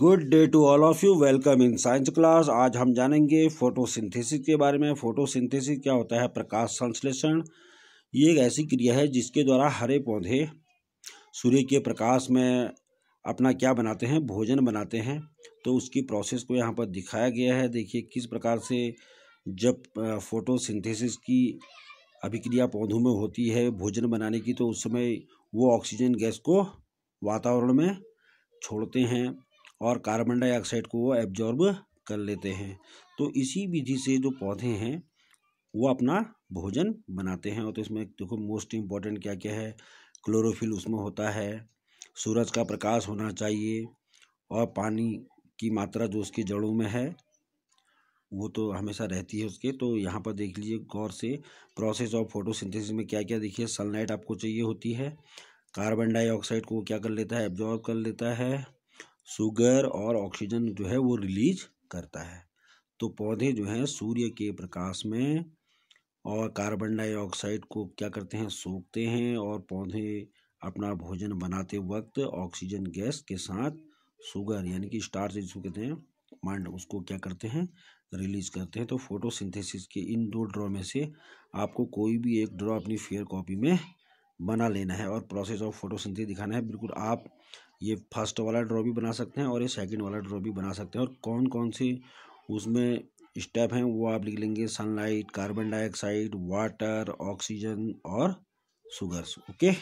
good day to all of you welcome in science class आज हम जानेंगे photosynthesis के बारे में फोटोसिंथेसिस क्या होता है प्रकाश संश्लेषण ये एक ऐसी क्रिया है जिसके द्वारा हरे पौधे सूर्य के प्रकाश में अपना क्या बनाते हैं भोजन बनाते हैं तो उसकी प्रोसेस को यहाँ पर दिखाया गया है देखिए किस प्रकार से जब फोटो की अभिक्रिया पौधों में होती है भोजन बनाने की तो उस समय वो ऑक्सीजन गैस को वातावरण में छोड़ते हैं और कार्बन डाइऑक्साइड को वो एब्जॉर्ब कर लेते हैं तो इसी विधि से जो पौधे हैं वो अपना भोजन बनाते हैं और तो इसमें देखो मोस्ट इम्पॉर्टेंट क्या क्या है क्लोरोफिल उसमें होता है सूरज का प्रकाश होना चाहिए और पानी की मात्रा जो उसकी जड़ों में है वो तो हमेशा रहती है उसके तो यहाँ पर देख लीजिए गौर से प्रोसेस ऑफ फोटोसिंथेसिस में क्या क्या देखिए सनलाइट आपको चाहिए होती है कार्बन डाइऑक्साइड को क्या कर लेता है एब्जॉर्ब कर लेता है शुगर और ऑक्सीजन जो है वो रिलीज करता है तो पौधे जो हैं सूर्य के प्रकाश में और कार्बन डाइऑक्साइड को क्या करते हैं सोखते हैं और पौधे अपना भोजन बनाते वक्त ऑक्सीजन गैस के साथ शुगर यानी कि स्टार्च जिसको कहते हैं माइंड उसको क्या करते हैं रिलीज करते हैं तो फोटोसिंथेसिस के इन दो ड्रॉ में से आपको कोई भी एक ड्रॉ अपनी फेयर कॉपी में बना लेना है और प्रोसेस ऑफ फोटोसिंथेसिस दिखाना है बिल्कुल आप ये फर्स्ट वाला ड्रॉ भी बना सकते हैं और ये सेकंड वाला ड्रॉ भी बना सकते हैं और कौन कौन सी उसमें स्टेप हैं वो आप लिख लेंगे sunlight carbon dioxide water oxygen और शुगर्स ओके